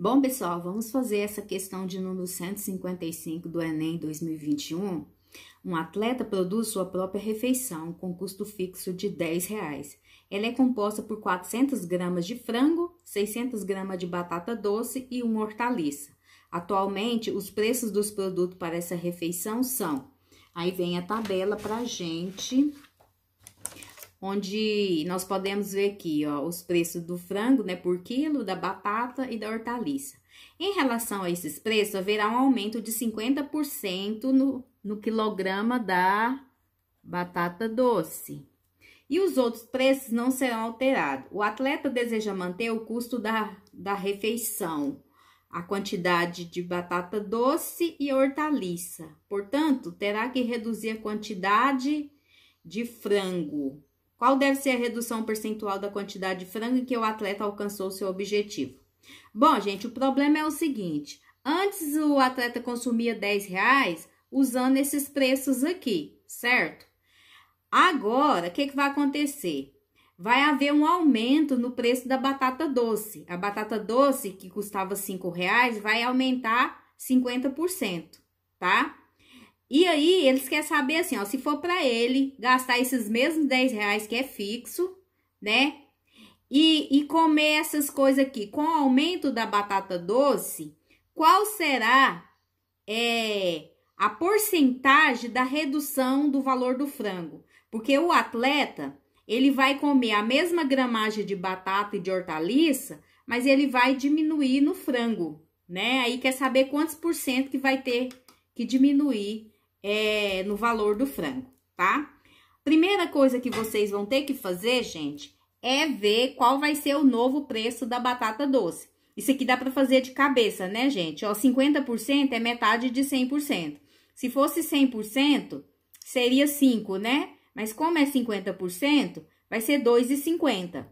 Bom, pessoal, vamos fazer essa questão de número 155 do Enem 2021. Um atleta produz sua própria refeição com custo fixo de 10 reais. Ela é composta por 400 gramas de frango, 600 gramas de batata doce e uma hortaliça. Atualmente, os preços dos produtos para essa refeição são... Aí vem a tabela para a gente onde nós podemos ver aqui, ó, os preços do frango, né, por quilo, da batata e da hortaliça. Em relação a esses preços, haverá um aumento de 50% no, no quilograma da batata doce. E os outros preços não serão alterados. O atleta deseja manter o custo da, da refeição, a quantidade de batata doce e hortaliça. Portanto, terá que reduzir a quantidade de frango qual deve ser a redução percentual da quantidade de frango em que o atleta alcançou seu objetivo? Bom, gente, o problema é o seguinte: antes o atleta consumia 10 reais usando esses preços aqui, certo? Agora, o que, que vai acontecer? Vai haver um aumento no preço da batata doce. A batata doce, que custava 5 reais, vai aumentar 50%, tá? E aí, eles querem saber assim, ó, se for para ele gastar esses mesmos 10 reais que é fixo, né? E, e comer essas coisas aqui, com o aumento da batata doce, qual será é, a porcentagem da redução do valor do frango? Porque o atleta, ele vai comer a mesma gramagem de batata e de hortaliça, mas ele vai diminuir no frango, né? Aí quer saber quantos por cento que vai ter que diminuir é, no valor do frango, tá? Primeira coisa que vocês vão ter que fazer, gente, é ver qual vai ser o novo preço da batata doce. Isso aqui dá para fazer de cabeça, né, gente? Ó, 50% é metade de 100%. Se fosse 100%, seria 5, né? Mas como é 50%, vai ser 2,50.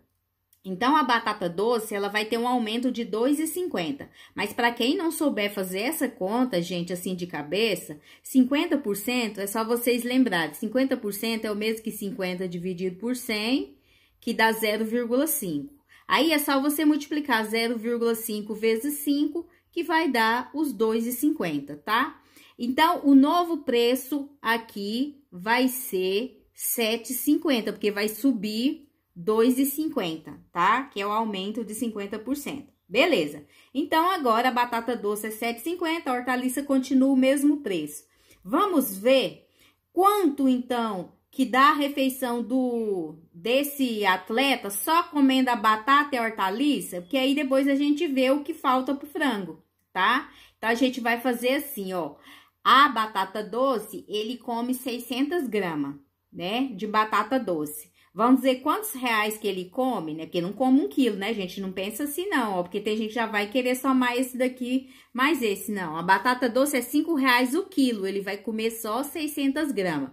Então, a batata doce, ela vai ter um aumento de 2,50. Mas para quem não souber fazer essa conta, gente, assim de cabeça, 50% é só vocês lembrarem. 50% é o mesmo que 50 dividido por 100, que dá 0,5. Aí é só você multiplicar 0,5 vezes 5, que vai dar os 2,50, tá? Então, o novo preço aqui vai ser 7,50, porque vai subir 2,50, tá? Que é o aumento de 50%. Beleza. Então, agora a batata doce é 7,50, a hortaliça continua o mesmo preço. Vamos ver quanto, então, que dá a refeição do desse atleta só comendo a batata e a hortaliça, porque aí depois a gente vê o que falta pro frango, tá? Então, a gente vai fazer assim, ó. A batata doce, ele come 600 gramas, né, de batata doce. Vamos dizer quantos reais que ele come, né? Porque não come um quilo, né, gente? Não pensa assim, não, ó. Porque tem gente que já vai querer somar esse daqui, mais esse, não. A batata doce é cinco reais o quilo. Ele vai comer só 600 gramas.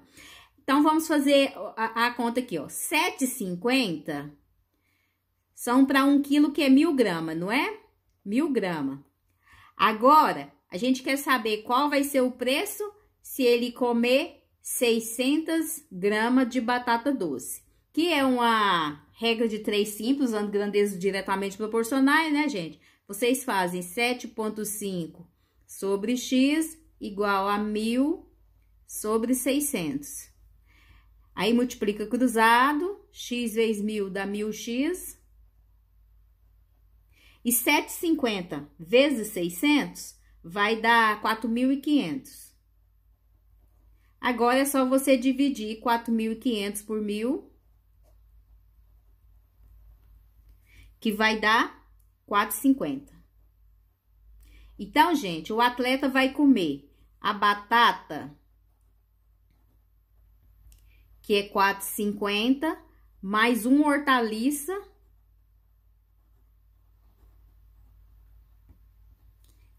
Então, vamos fazer a, a conta aqui, ó. 7,50 são para um quilo que é mil gramas, não é? Mil gramas. Agora, a gente quer saber qual vai ser o preço se ele comer 600 gramas de batata doce que é uma regra de três simples, usando grandezas diretamente proporcionais, né, gente? Vocês fazem 7,5 sobre x igual a 1.000 sobre 600. Aí, multiplica cruzado, x vezes 1.000 dá 1.000x. E 7,50 vezes 600 vai dar 4.500. Agora, é só você dividir 4.500 por 1.000 que vai dar 4,50. Então, gente, o atleta vai comer a batata, que é 4,50, mais uma hortaliça,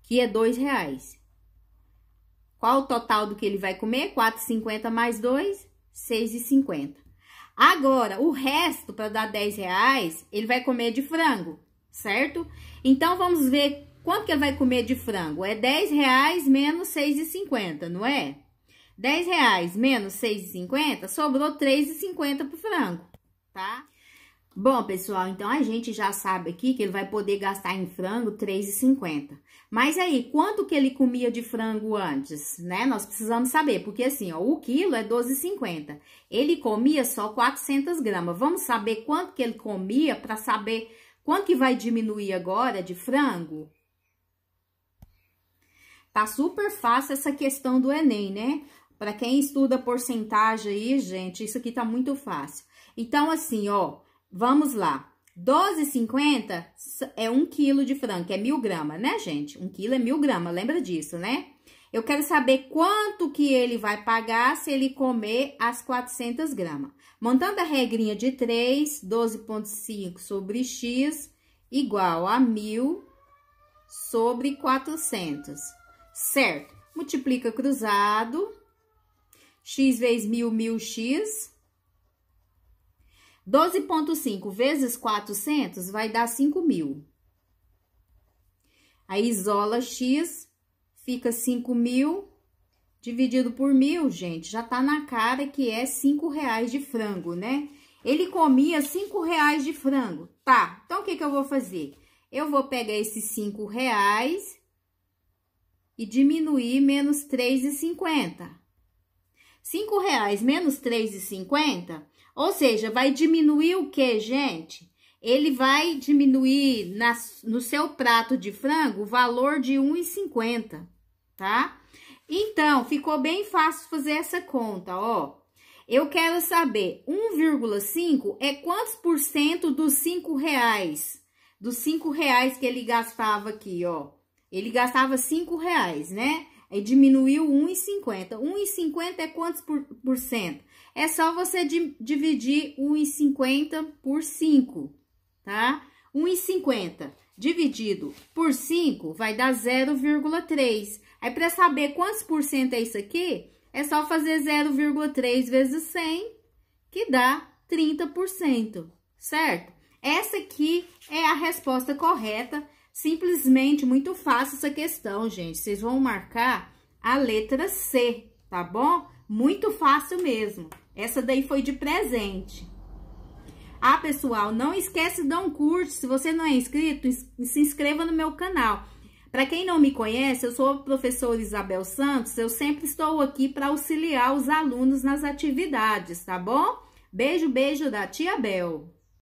que é R$ reais. Qual o total do que ele vai comer? 4,50 mais 2, 6,50. Agora, o resto, para dar 10 reais, ele vai comer de frango, certo? Então, vamos ver quanto que ele vai comer de frango. É 10 reais menos 6,50, não é? 10 reais menos 6,50, sobrou 3,50 para o frango, tá? tá? Bom, pessoal, então a gente já sabe aqui que ele vai poder gastar em frango R$3,50. Mas aí, quanto que ele comia de frango antes, né? Nós precisamos saber, porque assim, ó, o quilo é R$12,50. Ele comia só 400 gramas. Vamos saber quanto que ele comia para saber quanto que vai diminuir agora de frango? Tá super fácil essa questão do Enem, né? Para quem estuda porcentagem aí, gente, isso aqui tá muito fácil. Então, assim, ó, Vamos lá. 12,50 é 1 quilo de frango, que é mil gramas, né, gente? 1 quilo é mil gramas, lembra disso, né? Eu quero saber quanto que ele vai pagar se ele comer as 400 gramas. Montando a regrinha de 3, 12,5 sobre x igual a 1.000 sobre 400, certo? Multiplica cruzado, x vezes 1.000, 1.000x, 12,5 vezes 400 vai dar 5 mil. Aí, isola X, fica 5 mil, dividido por mil, gente, já tá na cara que é 5 reais de frango, né? Ele comia 5 reais de frango. Tá, então o que, que eu vou fazer? Eu vou pegar esses 5 reais e diminuir menos 3,50. 5 reais menos 3,50 ou seja, vai diminuir o que, gente? Ele vai diminuir na, no seu prato de frango o valor de 1,50, tá? Então, ficou bem fácil fazer essa conta, ó. Eu quero saber, 1,5 é quantos por cento dos 5 reais? Dos 5 reais que ele gastava aqui, ó. Ele gastava 5 reais, né? Aí diminuiu 1,50. 1,50 é quantos por, por cento? é só você di dividir 1,50 por 5, tá? 1,50 dividido por 5 vai dar 0,3. Aí, para saber quantos por cento é isso aqui, é só fazer 0,3 vezes 100, que dá 30%, certo? Essa aqui é a resposta correta, simplesmente muito fácil essa questão, gente. Vocês vão marcar a letra C, tá bom? Muito fácil mesmo. Essa daí foi de presente. Ah, pessoal, não esquece de dar um curte. Se você não é inscrito, se inscreva no meu canal. Para quem não me conhece, eu sou a professora Isabel Santos. Eu sempre estou aqui para auxiliar os alunos nas atividades, tá bom? Beijo, beijo da tia Bel.